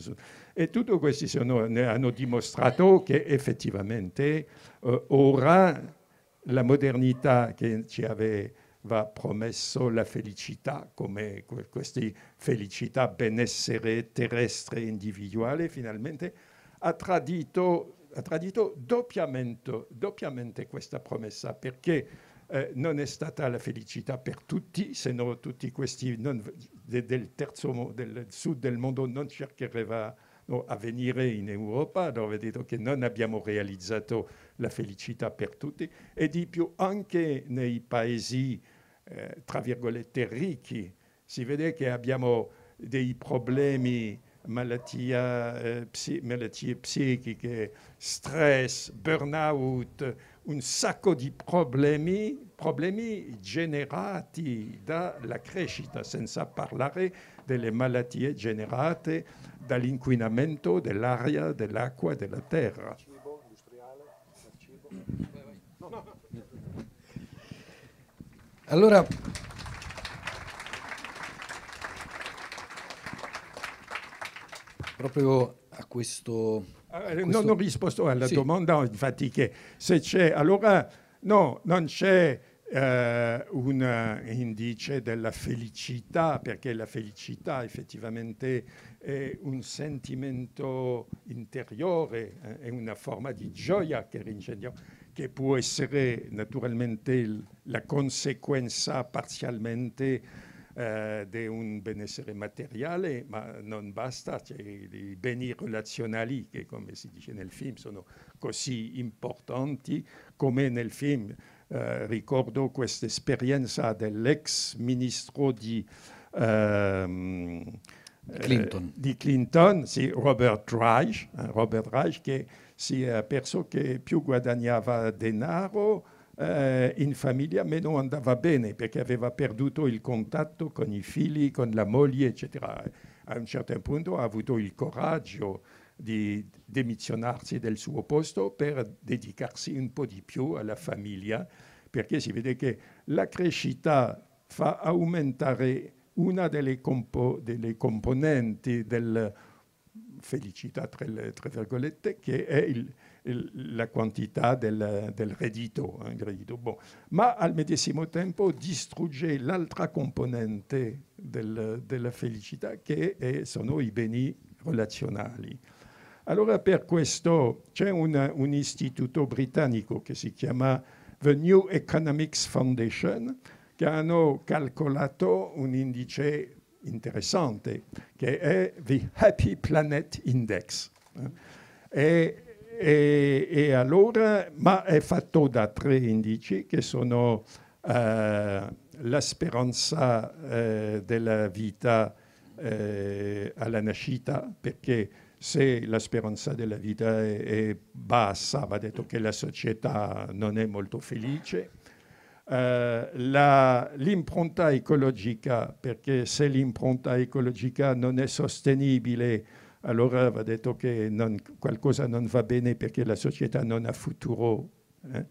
E tutti questi sono, hanno dimostrato che effettivamente uh, ora la modernità che ci aveva va promesso la felicità, come queste felicità benessere terrestre individuale, finalmente ha tradito, ha tradito doppiamente, doppiamente questa promessa, perché eh, non è stata la felicità per tutti, se no tutti questi non, del terzo del sud del mondo non cercherebbero no, a venire in Europa, dove detto che non abbiamo realizzato la felicità per tutti, e di più anche nei paesi eh, tra virgolette, ricchi. Si vede che abbiamo dei problemi, malattia, eh, psi, malattie psichiche, stress, burnout, un sacco di problemi, problemi generati dalla crescita, senza parlare delle malattie generate dall'inquinamento dell'aria, dell'acqua e della terra. Cibo industriale, cibo. Allora, proprio a questo... A eh, questo... Non ho risposto alla sì. domanda, infatti, che se c'è... Allora, no, non c'è eh, un eh, indice della felicità, perché la felicità effettivamente è un sentimento interiore, eh, è una forma di gioia che rincendiamo che può essere naturalmente la conseguenza parzialmente eh, di un benessere materiale, ma non basta, cioè, i beni relazionali che come si dice nel film sono così importanti come nel film. Eh, ricordo questa esperienza dell'ex ministro di, ehm, Clinton. Eh, di Clinton sì, Robert Reich, eh, Robert Reich che si è perso che più guadagnava denaro eh, in famiglia meno andava bene perché aveva perduto il contatto con i figli, con la moglie, eccetera. A un certo punto ha avuto il coraggio di demissionarsi del suo posto per dedicarsi un po' di più alla famiglia, perché si vede che la crescita fa aumentare una delle, compo delle componenti del felicità, tra, le, tra virgolette, che è il, il, la quantità del, del reddito, eh, reddito. Bon. ma al medesimo tempo distrugge l'altra componente del, della felicità che è, sono i beni relazionali. Allora per questo c'è una, un istituto britannico che si chiama The New Economics Foundation che hanno calcolato un indice interessante che è The Happy Planet Index. Eh. E, e, e allora, ma è fatto da tre indici che sono eh, la speranza eh, della vita eh, alla nascita, perché se la speranza della vita è, è bassa, va detto che la società non è molto felice eh, l'impronta ecologica, perché se l'impronta ecologica non è sostenibile, allora va detto che non, qualcosa non va bene perché la società non ha futuro. Eh?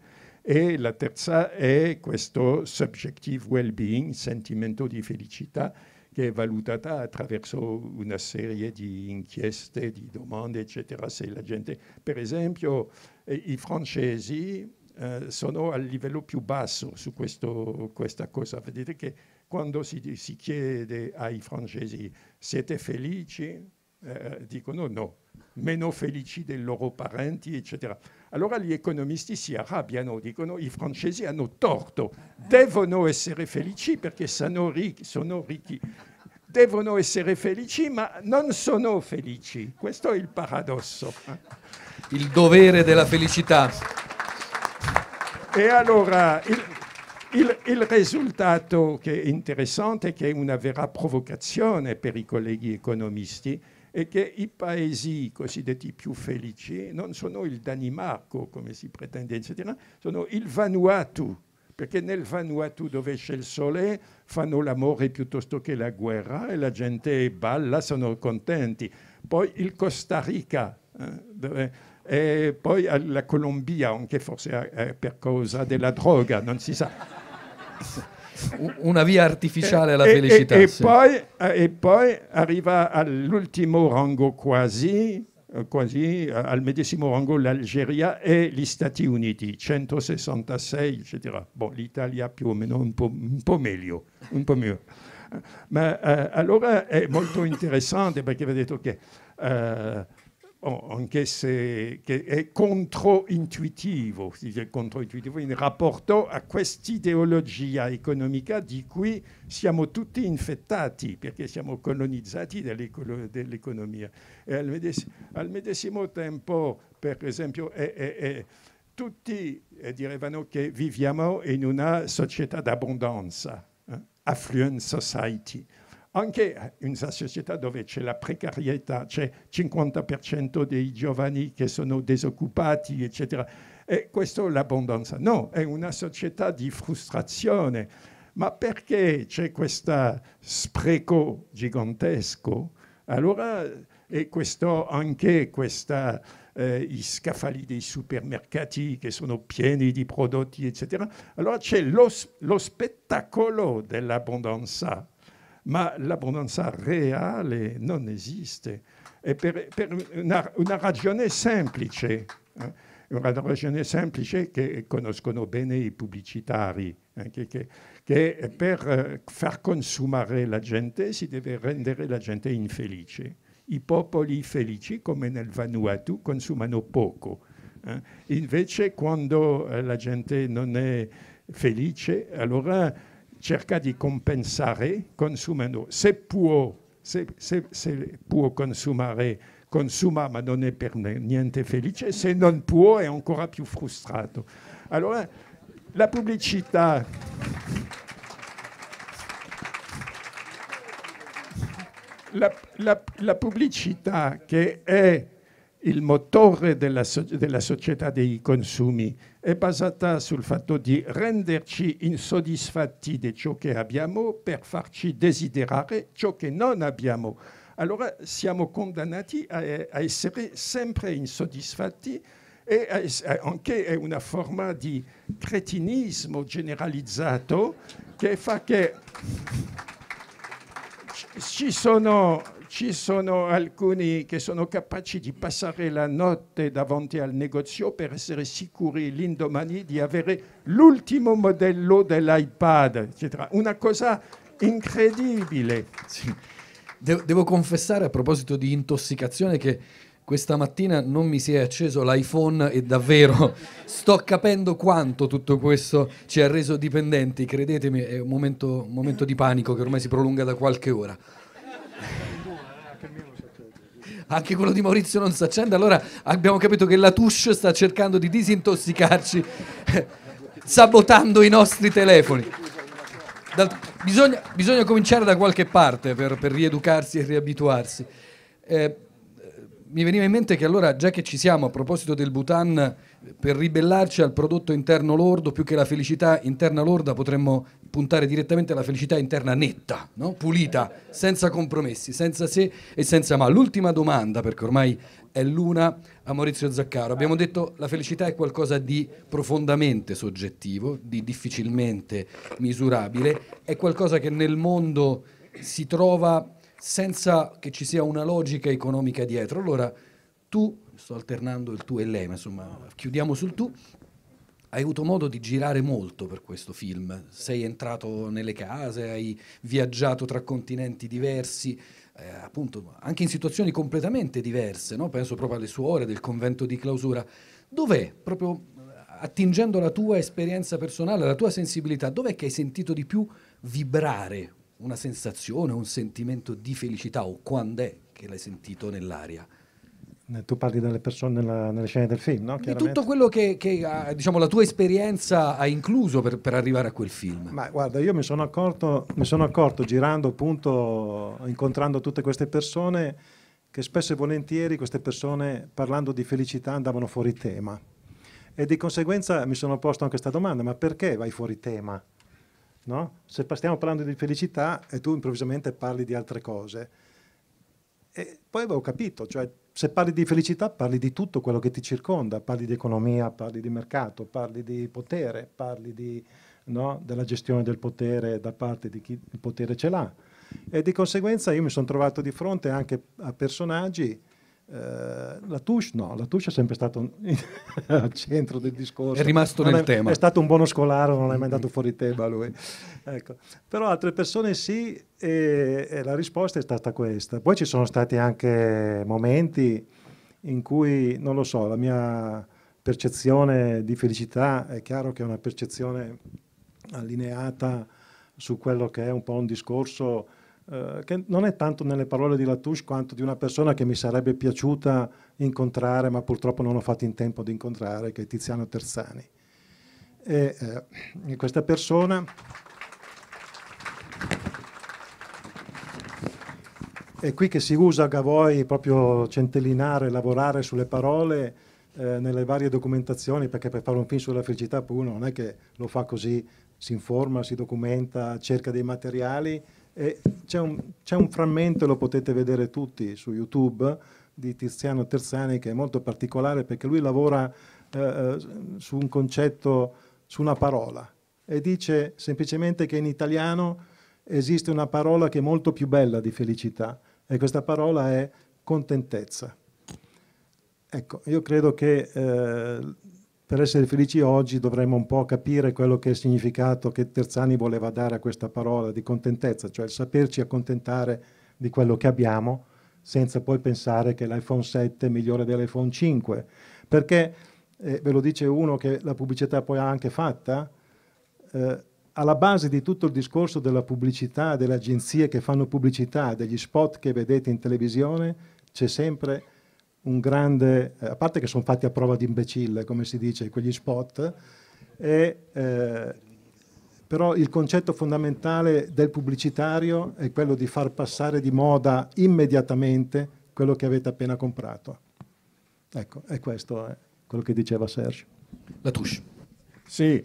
E la terza è questo subjective well-being, sentimento di felicità, che è valutata attraverso una serie di inchieste, di domande, eccetera. Se la gente, per esempio, eh, i francesi eh, sono al livello più basso su questo, questa cosa. Vedete che quando si, si chiede ai francesi siete felici, eh, dicono no, meno felici dei loro parenti, eccetera. Allora gli economisti si arrabbiano, dicono i francesi hanno torto, devono essere felici perché sono ricchi, sono ricchi. devono essere felici ma non sono felici. Questo è il paradosso. Il dovere della felicità. E allora il, il, il, risultato che è interessante, che è una vera provocazione per i colleghi economisti, è che i paesi cosiddetti più felici non sono il Danimarco, come si pretende, eccetera, sono il Vanuatu, perché nel Vanuatu dove c'è il sole fanno l'amore piuttosto che la guerra e la gente balla, sono contenti. Poi il Costa Rica, eh, dove e poi alla Colombia, anche forse per causa della droga, non si sa. Una via artificiale alla felicità. E, e, sì. poi, eh, e, poi, arriva all'ultimo rango quasi, eh, quasi eh, al medesimo rango l'Algeria e gli Stati Uniti, 166, eccetera. Bon, L'Italia più o meno un po', un po meglio. Un po meglio. Ma eh, allora è molto interessante perché vedete che... eh, Oh, anche se è controintuitivo, si dice controintuitivo in rapporto a quest'ideologia economica di cui siamo tutti infettati perché siamo colonizzati dall'economia. E al medesimo, al medesimo, tempo, per esempio, è, è, è, tutti eh, direvano che viviamo in una società d'abbondanza, eh? affluent society anche in una società dove c'è la precarietà, c'è il 50% dei giovani che sono disoccupati, eccetera. E questo è l'abbondanza. No, è una società di frustrazione. Ma perché c'è questo spreco gigantesco? Allora, e questo anche questa, eh, gli scaffali dei supermercati che sono pieni di prodotti, eccetera. Allora c'è lo, lo spettacolo dell'abbondanza ma l'abbondanza reale non esiste. E per, per una, una, ragione semplice, eh, una ragione semplice che conoscono bene i pubblicitari, eh, che, che, che, per far consumare la gente si deve rendere la gente infelice. I popoli felici, come nel Vanuatu, consumano poco. Eh. Invece quando la gente non è felice, allora cerca di compensare consumando. Se può, se, se, se può consumare, consuma ma non è per niente felice, se non può è ancora più frustrato. Allora la pubblicità... La, la, la, pubblicità che è il motore della, della società dei consumi è basata sul fatto di renderci insoddisfatti di ciò che abbiamo per farci desiderare ciò che non abbiamo. Allora siamo condannati a, eh, a essere sempre insoddisfatti e a, eh, anche è una forma di cretinismo generalizzato che fa che ci sono ci sono alcuni che sono capaci di passare la notte davanti al negozio per essere sicuri l'indomani di avere l'ultimo modello dell'iPad, eccetera. Una cosa incredibile. Sì. De- devo confessare a proposito di intossicazione che questa mattina non mi si è acceso l'iPhone e davvero sto capendo quanto tutto questo ci ha reso dipendenti, credetemi, è un momento, un momento di panico che ormai si prolunga da qualche ora anche quello di Maurizio non si accende, allora abbiamo capito che la touche sta cercando di disintossicarci sabotando i nostri telefoni. Da, bisogna, bisogna, cominciare da qualche parte per, per rieducarsi e riabituarsi. Eh, mi veniva in mente che allora, già che ci siamo, a proposito del Bhutan, per ribellarci al prodotto interno lordo, più che la felicità interna lorda potremmo puntare direttamente alla felicità interna netta, no? pulita, senza compromessi, senza se e senza ma. L'ultima domanda, perché ormai è l'una a Maurizio Zaccaro, abbiamo detto che la felicità è qualcosa di profondamente soggettivo, di difficilmente misurabile, è qualcosa che nel mondo si trova senza che ci sia una logica economica dietro. Allora, tu sto alternando il tu e lei, ma insomma chiudiamo sul tu. Hai avuto modo di girare molto per questo film, sei entrato nelle case, hai viaggiato tra continenti diversi, eh, appunto anche in situazioni completamente diverse, no? penso proprio alle suore del convento di clausura. Dov'è, proprio eh, attingendo la tua esperienza personale, la tua sensibilità, dov'è che hai sentito di più vibrare una sensazione, un sentimento di felicità o quando è che l'hai sentito nell'aria? Eh, tu parli delle persone nella, nelle scene del film, no? Di tutto quello che, che ah, diciamo, la tua esperienza ha incluso per, per, arrivare a quel film. Ma guarda, io mi sono accorto, mi sono accorto girando appunto, incontrando tutte queste persone, che spesso e volentieri queste persone parlando di felicità andavano fuori tema. E di conseguenza mi sono posto anche questa domanda, ma perché vai fuori tema? No? Se stiamo parlando di felicità e tu improvvisamente parli di altre cose. E poi avevo capito, cioè se parli di felicità parli di tutto quello che ti circonda, parli di economia, parli di mercato, parli di potere, parli di, no, della gestione del potere da parte di chi il potere ce l'ha. E di conseguenza io mi sono trovato di fronte anche a personaggi la eh, Latouche no, Latouche è sempre stato al centro del discorso. È rimasto nel è, tema. È stato un buono scolaro, non è mai andato fuori tema lui. Ecco. Però altre persone sì e, e, la risposta è stata questa. Poi ci sono stati anche momenti in cui, non lo so, la mia percezione di felicità è chiaro che è una percezione allineata su quello che è un po' un discorso eh, che non è tanto nelle parole di Latouche quanto di una persona che mi sarebbe piaciuta incontrare, ma purtroppo non ho fatto in tempo di incontrare, che è Tiziano Terzani. E, eh, questa persona... È qui che si usa a Gavoi proprio centellinare, lavorare sulle parole, eh, nelle varie documentazioni, perché per fare un film sulla felicità uno non è che lo fa così, si informa, si documenta, cerca dei materiali c'è un, un, frammento, lo potete vedere tutti su YouTube, di Tiziano Terzani che è molto particolare perché lui lavora eh, eh, su un concetto, su una parola e dice semplicemente che in italiano esiste una parola che è molto più bella di felicità e questa parola è contentezza. Ecco, io credo che eh, per essere felici oggi dovremmo un po' capire quello che è il significato che Terzani voleva dare a questa parola di contentezza, cioè il saperci accontentare di quello che abbiamo senza poi pensare che l'iPhone 7 è migliore dell'iPhone 5, perché eh, ve lo dice uno che la pubblicità poi ha anche fatta, eh, alla base di tutto il discorso della pubblicità, delle agenzie che fanno pubblicità, degli spot che vedete in televisione, c'è sempre un grande, eh, a parte che sono fatti a prova di imbecille, come si dice, quegli spot, e, eh, però il concetto fondamentale del pubblicitario è quello di far passare di moda immediatamente quello che avete appena comprato. Ecco, e questo è eh, quello che diceva Sergio. La touche. Sì,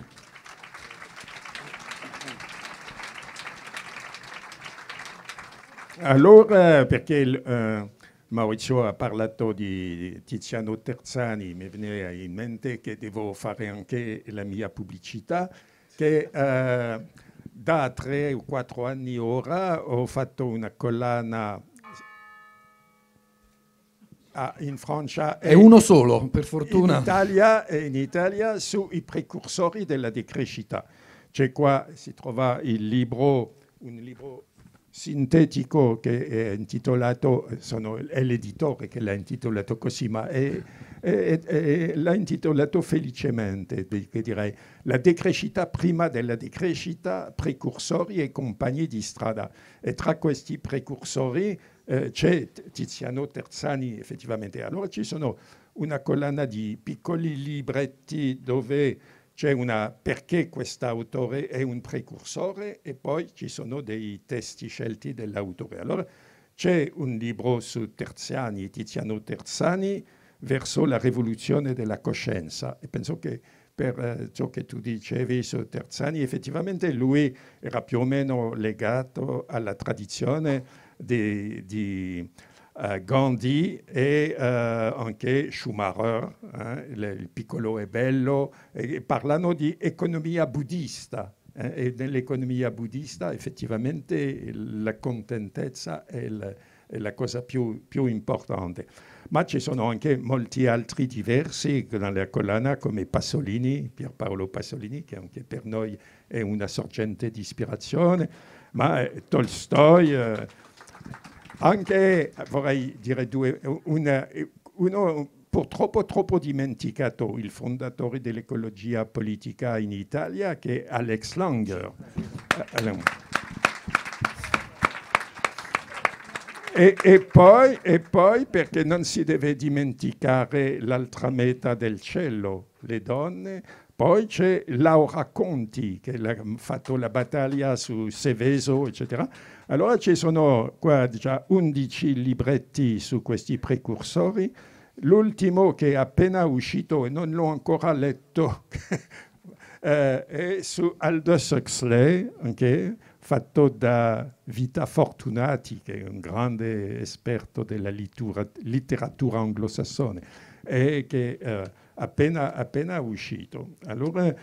Allora, perché eh, Maurizio ha parlato di Tiziano Terzani, mi viene in mente che devo fare anche la mia pubblicità, che eh, da tre o quattro anni ora ho fatto una collana Ah, in Francia è uno solo, per fortuna. In Italia, in Italia sui precursori della decrescita. C'è qua, si trova il libro, un libro sintetico che è intitolato, sono, è l'editore che l'ha intitolato così, ma è, è, è, l'ha intitolato felicemente, direi, la decrescita prima della decrescita, precursori e compagni di strada. E tra questi precursori eh, c'è Tiziano Terzani effettivamente. Allora ci sono una collana di piccoli libretti dove c'è una perché quest'autore è un precursore e poi ci sono dei testi scelti dell'autore. Allora c'è un libro su Terziani, Tiziano Terzani, verso la rivoluzione della coscienza e penso che per eh, ciò che tu dicevi su Terzani, effettivamente lui era più o meno legato alla tradizione di, di eh, Gandhi e eh, anche Schumacher, eh, il piccolo e bello, e parlano di economia buddista. e nell'economia buddista effettivamente la contentezza è il, è la cosa più, più, importante. Ma ci sono anche molti altri diversi nella collana, come Pasolini, Pierpaolo Pasolini, che anche per noi è una sorgente di ispirazione, ma Tolstoi, eh, anche, vorrei dire due, una, uno purtroppo troppo dimenticato, il fondatore dell'ecologia politica in Italia, che è Alex Langer. E, e, poi, e, poi, perché non si deve dimenticare l'altra metà del cielo, le donne. Poi c'è Laura Conti che ha fatto la battaglia su Seveso, eccetera. Allora ci sono qua già 11 libretti su questi precursori. L'ultimo che è appena uscito e non l'ho ancora letto eh, è su Aldous Huxley, okay, fatto da Vita Fortunati, che è un grande esperto della litura, letteratura anglosassone, e che è eh, appena, appena uscito. Allora,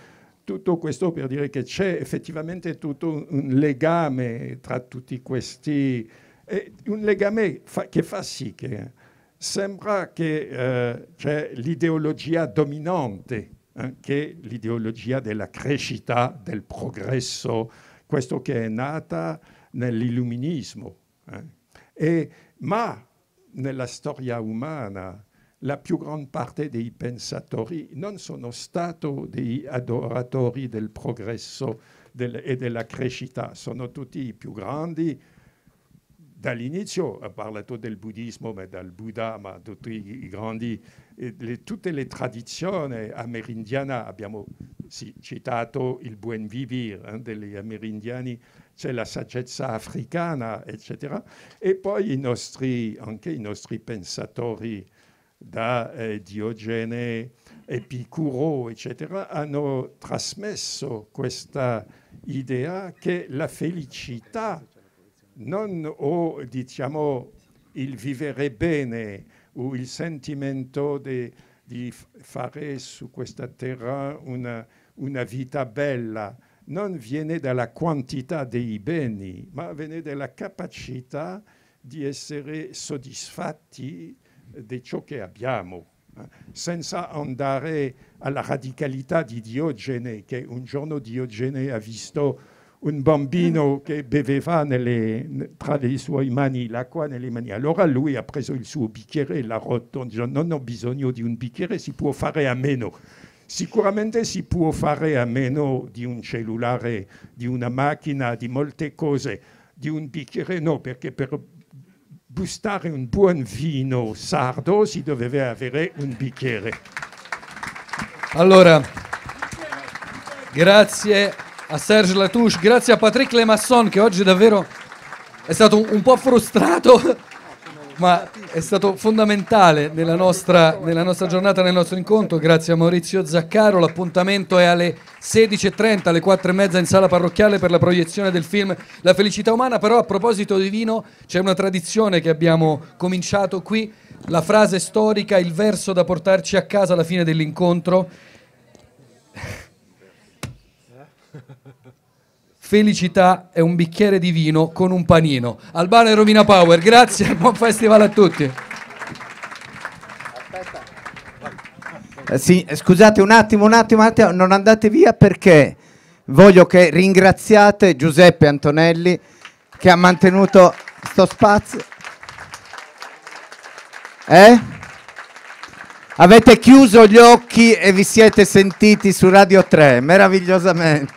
tutto questo per dire che c'è effettivamente tutto un legame tra tutti questi, eh, un legame fa, che fa sì che sembra che eh, c'è l'ideologia dominante, eh, che è l'ideologia della crescita, del progresso, questo che è nata nell'illuminismo. Eh. E, ma nella storia umana la più grande parte dei pensatori non sono stati dei adoratori del progresso del, e della crescita, sono tutti i più grandi. Dall'inizio ho parlato del buddismo, ma dal Buddha, ma tutti i grandi, le, tutte le tradizioni amerindiane, abbiamo sì, citato il buon vivir eh, degli amerindiani, c'è la saggezza africana, eccetera. E poi i nostri, anche i nostri pensatori da eh, Diogene Epicuro, eccetera, hanno trasmesso questa idea che la felicità non o diciamo il vivere bene o il sentimento de, di fare su questa terra una, una vita bella non viene dalla quantità dei beni, ma viene dalla capacità di essere soddisfatti di ciò che abbiamo, eh, senza andare alla radicalità di Diogene, che un giorno Diogene ha visto un bambino che beveva nelle, tra le sue mani l'acqua nelle mani. Allora lui ha preso il suo bicchiere e l'ha rotto. Non ho bisogno di un bicchiere, si può fare a meno. Sicuramente si può fare a meno di un cellulare, di una macchina, di molte cose, di un bicchiere no, perché per gustare un buon vino sardo si doveva avere un bicchiere. Allora, grazie a Serge Latouche, grazie a Patrick Lemasson che oggi davvero è stato un po' frustrato ma è stato fondamentale nella nostra, nella nostra, giornata, nel nostro incontro. Grazie a Maurizio Zaccaro. L'appuntamento è alle 16.30, alle 4.30 in sala parrocchiale per la proiezione del film La felicità umana. Però a proposito di vino c'è una tradizione che abbiamo cominciato qui, la frase storica, il verso da portarci a casa alla fine dell'incontro Felicità è un bicchiere di vino con un panino. Albano e Romina Power, grazie e buon festival a tutti. Eh, sì, eh, scusate un attimo, un attimo, un attimo, non andate via perché voglio che ringraziate Giuseppe Antonelli che ha mantenuto sto spazio. Eh? Avete chiuso gli occhi e vi siete sentiti su Radio 3, meravigliosamente.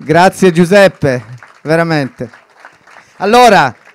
Grazie Giuseppe, veramente. Allora,